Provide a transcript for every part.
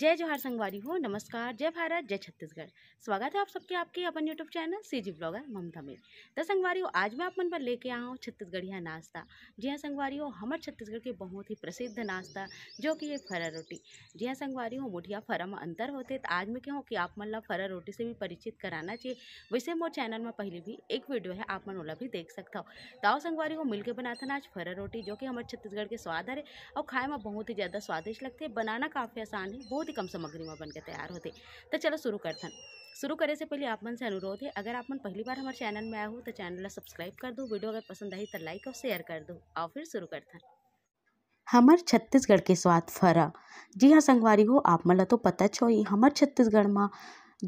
जय जोहार संगवारी हो नमस्कार जय भारत जय छत्तीसगढ़ स्वागत है आप सबके आपके अपन YouTube channel C G blogger Mamta मेर तो संगवारी हो आज मैं अपन पर लेके आया हूँ छत्तीसगढ़िया नाश्ता जी हाँ संगवारी हो हमारे छत्तीसगढ़ के बहुत ही प्रसिद्ध नाश्ता जो कि है फरा रोटी जी हाँ संगवारी हो मुठिया फरा में अंतर होते तो आज मैं कहूँ कि आप मन ला फरा रोटी से भी परिचित कराना चाहिए वैसे मोर चैनल में पहले भी एक वीडियो है आप मन वाला भी देख सकता हो तो आओ संगवारी हो मिलकर बनाते ना आज फरा रोटी जो कि हमारे छत्तीसगढ़ के स्वाद है और खाए में बहुत ही ज़्यादा स्वादिष्ट लगते हैं बनाना काफ़ी आसान है बहुत बहुत ही कम सामग्री में बनकर तैयार होते तो चलो शुरू कर थन शुरू करे से पहले आप मन से अनुरोध है अगर आप मन पहली बार हमारे चैनल में आए हो तो चैनल ला सब्सक्राइब कर दो वीडियो अगर पसंद आई तो लाइक और शेयर कर दो और फिर शुरू कर थन हमार छत्तीसगढ़ के स्वाद फरा जी हाँ संगवारी हो आप मन तो पता छो ही हमर छत्तीसगढ़ में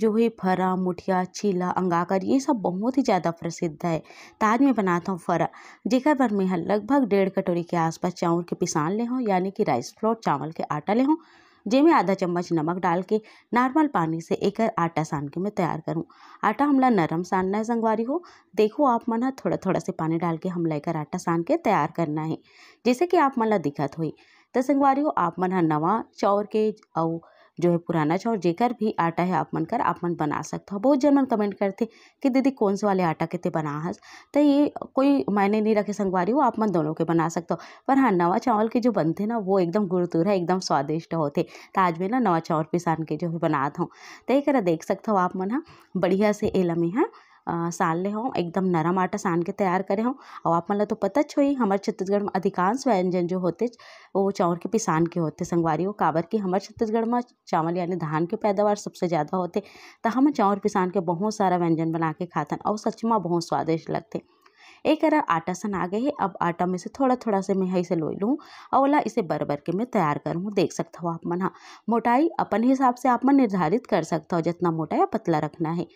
जो है फरा मुठिया चीला अंगाकर ये सब बहुत ही ज़्यादा प्रसिद्ध है ताज में बनाता हूँ फरा जेकर बर में लगभग डेढ़ कटोरी के आसपास चावल के पिसान ले हूँ यानी कि राइस फ्लोर चावल के आटा ले हूँ जेमें आधा चम्मच नमक डाल के नॉर्मल पानी से एक आटा सान के मैं तैयार करूँ आटा हमला नरम सानना है संगवारी हो देखो आप मन थोड़ा थोड़ा से पानी डाल के हमला एक आटा सान के तैयार करना है जैसे कि आप मन दिक्कत हुई तो संगवारी हो आप मन नवा चौर के और जो है पुराना चाउर अच्छा, जेकर भी आटा है आप मन कर आप मन बना सकते हो बहुत जन मन कमेंट करते कि दीदी कौन से वाले आटा के बना हस तो ये कोई मायने नहीं रखे संगवारी हो आप मन दोनों के बना सकते हो पर हाँ नवा चावल के जो बनते ना वो एकदम गुड़तुर है एकदम स्वादिष्ट होते तो आज मैं ना नवा चावल पिसान के जो है बनाता हूँ तो ये देख सकते हो आप मन हाँ बढ़िया से एलमी है हाँ। सान ले हों एकदम नरम आटा सान के तैयार करे हों और आप मन तो पता ही हमारे छत्तीसगढ़ में अधिकांश व्यंजन जो होते वो चावल के पिसान के होते संगवारी हो काबर की हमारे छत्तीसगढ़ में चावल यानी धान के पैदावार सबसे ज़्यादा होते तो हम चावल पिसान के बहुत सारा व्यंजन बना के खाते हैं सच सचमा बहुत स्वादिष्ट लगते एक अरा आटा सन आ गए है अब आटा में से थोड़ा थोड़ा से मैं ऐसे से लोई लूँ और ओला इसे बर बर के मैं तैयार करूँ देख सकता हूँ आप मन हाँ मोटाई अपन हिसाब से आप मन निर्धारित कर सकता हो जितना मोटा या पतला रखना है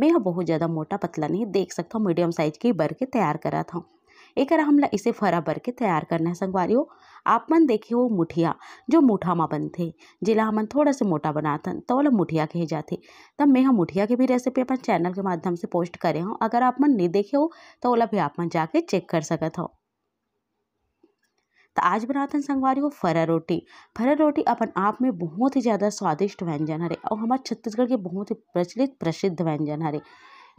मैं बहुत ज़्यादा मोटा पतला नहीं देख सकता हूँ मीडियम साइज की बर के तैयार करा था एक हमला इसे फरा भर के तैयार करना है संगवारी हो आप मन देखे वो मुठिया जो मुठा मा बनथे जिला हमन थोड़ा से मोटा बनाथन तो वाला मुठिया कहे जाते तब मैं हम मुठिया के भी रेसिपी अपन चैनल के माध्यम से पोस्ट करे हूँ अगर आप मन नहीं देखे हो तो ओला भी आप मन जाके चेक कर सकत हो तो आज बनाथन संगवारी हो फरा रोटी फरा रोटी अपन आप में बहुत ही ज़्यादा स्वादिष्ट व्यंजन हरे और हमारे छत्तीसगढ़ के बहुत ही प्रचलित प्रसिद्ध व्यंजन हरे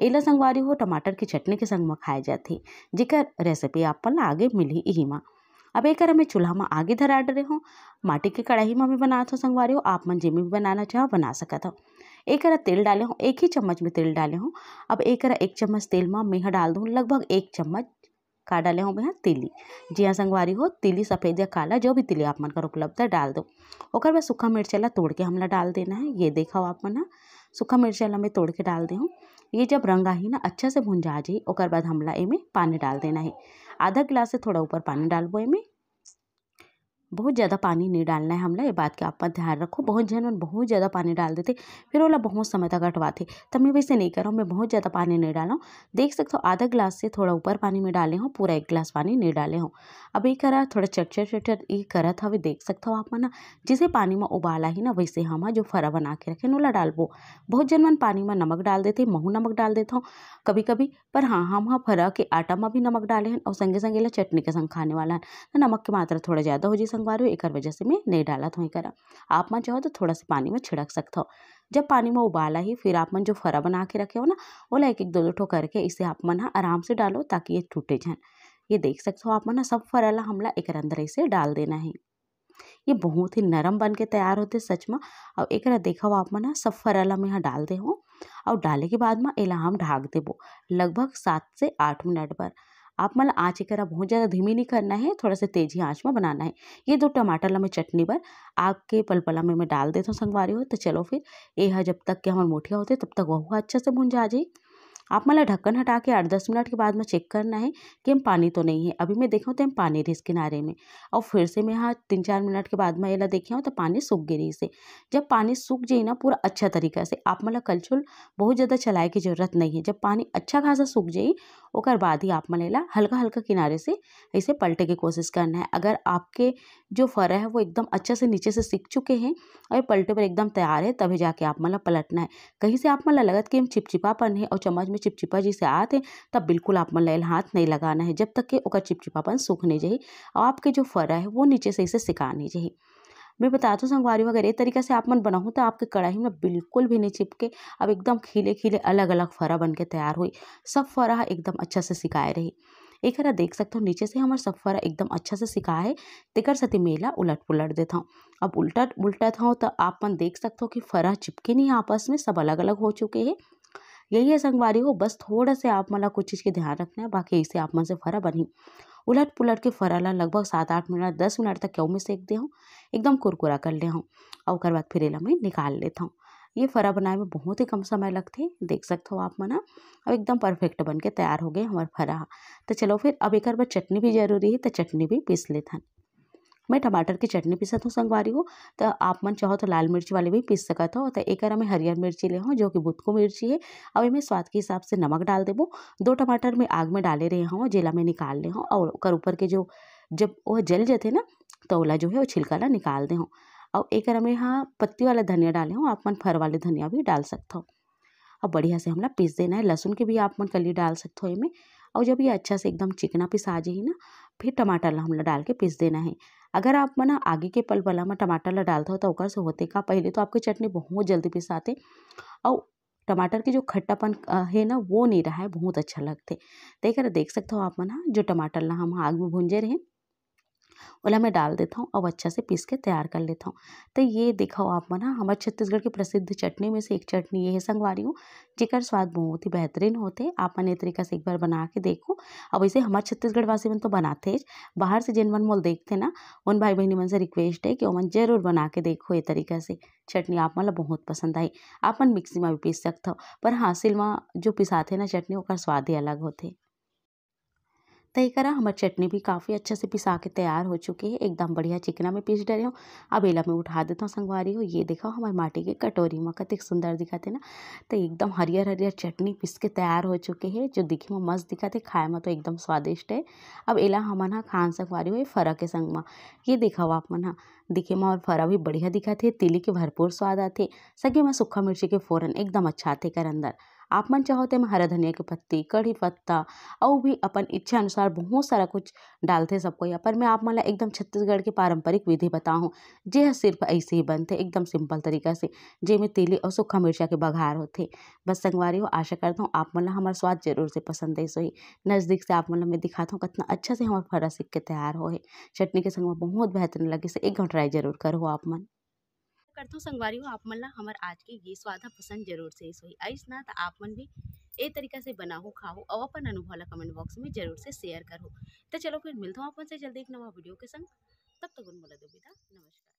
एला संगवारी हो टमाटर की चटनी के संग में खाए जाते जिकर रेसिपी आप आगे मिली यही माँ अब एक मैं चूल्हा में आगे धरा डरे हूँ माटी की कढ़ाई में भी बना था संगवारी हो आप मन जिम्मे भी बनाना चाहो बना सकता था एक तेल डाले हूँ एक ही चम्मच में तेल डाले हूँ अब एक एक चम्मच तेल में मेह डाल दूँ लगभग एक चम्मच का डाले हूँ मैं तिली जी हाँ संगवारी हो तिली सफ़ेद या काला जो भी तिली आप मन कर उपलब्ध है डाल दो और सूखा मिर्च तोड़ के हमला डाल देना है ये देखा हो आप मन सूखा मिर्च मैं तोड़ के डाल दे हूँ ये जब रंग आही ना अच्छा से भुंजा जाए और बाद हमला एमें पानी डाल देना है आधा गिलास से थोड़ा ऊपर पानी डालबो एमें बहुत ज़्यादा पानी नहीं डालना है हमला ये बात के आप ध्यान रखो बहुत जन और बहुत ज़्यादा पानी डाल देते फिर वाला बहुत समय तक अटवाते तब मैं वैसे नहीं कर रहा हूँ मैं बहुत ज़्यादा पानी नहीं डाला हूँ देख सकते हो आधा ग्लास से थोड़ा ऊपर पानी में डाले हूँ पूरा एक गिलास पानी नहीं डाले हूँ अब ये करा थोड़ा चटचर चटचट ये करा था अभी देख सकते हो आप ना जिसे पानी में उबाला ही ना वैसे हम हाँ जो फरा बना के रखे ओला डालबो बहुत जन मन पानी में नमक डाल देते महू नमक डाल देता हूँ कभी कभी पर हाँ हम हाँ फरा के आटा में भी नमक डाले हैं और संगे संगे चटनी के संग खाने वाला है तो नमक की मात्रा थोड़ा ज़्यादा हो जाए संगवार हो एकर वजह से मैं नहीं डाला था एकरा आप मन चाहो तो थोड़ा सा पानी में छिड़क सकता हो जब पानी में उबाला ही फिर आप मन जो फरा बना के रखे हो ना वो एक एक दो दो ठो करके इसे आप मन आराम से डालो ताकि ये टूटे जाए ये देख सकते हो आप मन सब फराला हमला एक अंदर इसे डाल देना है ये बहुत ही नरम बन के तैयार होते सच में और एक देखा हो आप मन सब फराला में यहाँ डाल दे हो और डाले के बाद में एला हम ढाक देबो लगभग सात से आठ मिनट पर आप मतलब आँच करा बहुत ज़्यादा धीमी नहीं करना है थोड़ा सा तेज़ ही आँच में बनाना है ये दो टमाटर लम्बे चटनी भर आपके पल पलपला में मैं डाल देता हूँ संगवारी हो तो चलो फिर ये जब तक के हमार मोठिया होते तब तक वह अच्छा से भून जा जाए आप मतलब ढक्कन हटा के आठ दस मिनट के बाद में चेक करना है कि हम पानी तो नहीं है अभी मैं देखा तो हम पानी रही इस किनारे में और फिर से मैं यहाँ तीन चार मिनट के बाद में एला देखी हूँ तो पानी सूख गई रही इसे जब पानी सूख जाए ना पूरा अच्छा तरीका से आप मतलब कलछुल बहुत ज़्यादा चलाए की जरूरत नहीं है जब पानी अच्छा खासा सूख जाए और बाद ही आप मलेला हल्का हल्का किनारे से इसे पलटे की कोशिश करना है अगर आपके जो फर है वो एकदम अच्छे से नीचे से सीख चुके हैं और पलटे पर एकदम तैयार है तभी जाके आप मतलब पलटना है कहीं से आप मतलब लगत कि हम चिपचिपापन है और चम्मच में चिपचिपा जैसे आते हैं तब बिल्कुल आप मन लैल हाथ नहीं लगाना है जब तक कि ओकर चिपचिपापन सूख नहीं जाए और आपके जो फरा है वो नीचे से इसे सिका नहीं जाए मैं बता दूँ तो संगवारी अगर ये तरीका से आप मन बनाऊँ तो आपके कढ़ाई में बिल्कुल भी नहीं चिपके अब एकदम खिले खिले अलग अलग फरा बन के तैयार हुई सब फरा एकदम अच्छा से सिकाए रही एक हरा देख सकते हो नीचे से हमारे सब फरा एकदम अच्छा से सिखा है तिकर सती मेला उलट पुलट देता हूँ अब उल्टा उल्टा था तो आप मन देख सकते हो कि फरा चिपके नहीं आपस में सब अलग अलग हो चुके हैं यही है संगवारी हो बस थोड़ा से आप मतलब कुछ चीज़ के ध्यान रखना है बाकी इसे आप मन से फरा बनी उलट पुलट के फराला लगभग सात आठ मिनट दस मिनट तक क्यों में सेक दे हूँ एकदम कुरकुरा कर ले हूँ और बाद फिर एला मैं निकाल लेता हूँ ये फरा बनाए में बहुत ही कम समय लगते देख सकते हो आप मना अब एकदम परफेक्ट बन के तैयार हो गए हमारे फरा तो चलो फिर अब एक बार चटनी भी जरूरी है तो चटनी भी पीस लेता मैं टमाटर की चटनी पीसत हूँ संगवारी को तो आप मन चाहो तो लाल मिर्च वाले भी पीस सकता हो तो एक मैं हरियर मिर्ची ले हूँ जो कि बुतको मिर्ची है अब इमें स्वाद के हिसाब से नमक डाल देवो दो टमाटर में आग में डाले रहे हूँ जेला में निकाल ले हूँ और कर ऊपर के जो जब वह जल जाते ना तो ओला जो है वो छिलका निकाल दे हूँ और एक में यहाँ पत्ती वाला धनिया डाले हूँ आप मन फर वाले धनिया भी डाल सकते हो और बढ़िया से हमला पीस देना है लहसुन के भी आप मन कली डाल सकते हो इसमें और जब ये अच्छा से एकदम चिकना आ जाए ना फिर टमाटर ला हम डाल के पीस देना है अगर आप मना आगे के पल वाला में टमाटर ला डालता हो तो ओकर से होते का पहले तो आपकी चटनी बहुत जल्दी पिसाते और टमाटर की जो खट्टापन है ना वो नहीं रहा है बहुत अच्छा लगते देख तो देख सकते हो आप मना जो टमाटर ला हम आग में भूंजे रहें ओला मैं डाल देता हूँ और अच्छा से पीस के तैयार कर लेता हूँ तो ये देखो आप मना हमारे छत्तीसगढ़ की प्रसिद्ध चटनी में से एक चटनी ये है संगवारी हूँ जिकर स्वाद बहुत ही बेहतरीन होते हैं आप ये तरीका से एक बार बना के देखो अब इसे हमारे छत्तीसगढ़ वासी मन तो बनाते बाहर से जिन मन मोल देखते ना उन भाई बहनी मन से रिक्वेस्ट है कि मन जरूर बना के देखो ये तरीका से चटनी आप मतलब बहुत पसंद आई आप मन मिक्सी में भी पीस सकते हो पर हाँ सिलमा जो पिसाते ना चटनी वो स्वाद ही अलग होते तही तो करा हमारी चटनी भी काफ़ी अच्छे से पिसा के तैयार हो चुकी है एकदम बढ़िया चिकना में पीस डरे हूँ अब एला में उठा देता हूँ संगवारी हो ये देखो हमारे माटी के कटोरी में कतिक सुंदर दिखाते ना तो एकदम हरियर हरियर चटनी पीस के तैयार हो चुके है जो दिखे में मस्त दिखाते खाए में तो एकदम स्वादिष्ट है अब एला हमारा खान संगवारी हो ये फरा के संग में ये देखा हो आप मन दिखे में और फरा भी बढ़िया दिखाते तिली के भरपूर स्वाद आते सगे में सूखा मिर्ची के फ़ौरन एकदम अच्छा थे कर अंदर आप मन चाहो तो हरा धनिया के पत्ती कढ़ी पत्ता और भी अपन इच्छा अनुसार बहुत सारा कुछ डालते सब कोई पर मैं आप मन एकदम छत्तीसगढ़ की पारंपरिक विधि बताऊँ जे सिर्फ ऐसे ही बनते एकदम सिंपल तरीका से में तीली और सूखा मिर्चा के बघार होते बस संगवारी हो आशा करता हूँ आप मन हमारा स्वाद जरूर से पसंद है सोई नज़दीक से आप मतलब मैं दिखाता हूँ कितना अच्छा से हमारा फरा सीख के तैयार हो चटनी के संग में बहुत बेहतरीन लगे से एक घंटा ट्राई जरूर करो आप मन करतु संगवारी हो आप मन ला हमार आज के ये स्वाद पसंद जरूर से सोई आइस ना तो आप मन भी ए तरीका से बनाओ खाओ और अपन अनुभव ला कमेंट बॉक्स में जरूर से शेयर करो तो चलो फिर मिलता हूँ अपन से जल्दी एक नवा वीडियो के संग तब तक तो उन बोला दो नमस्कार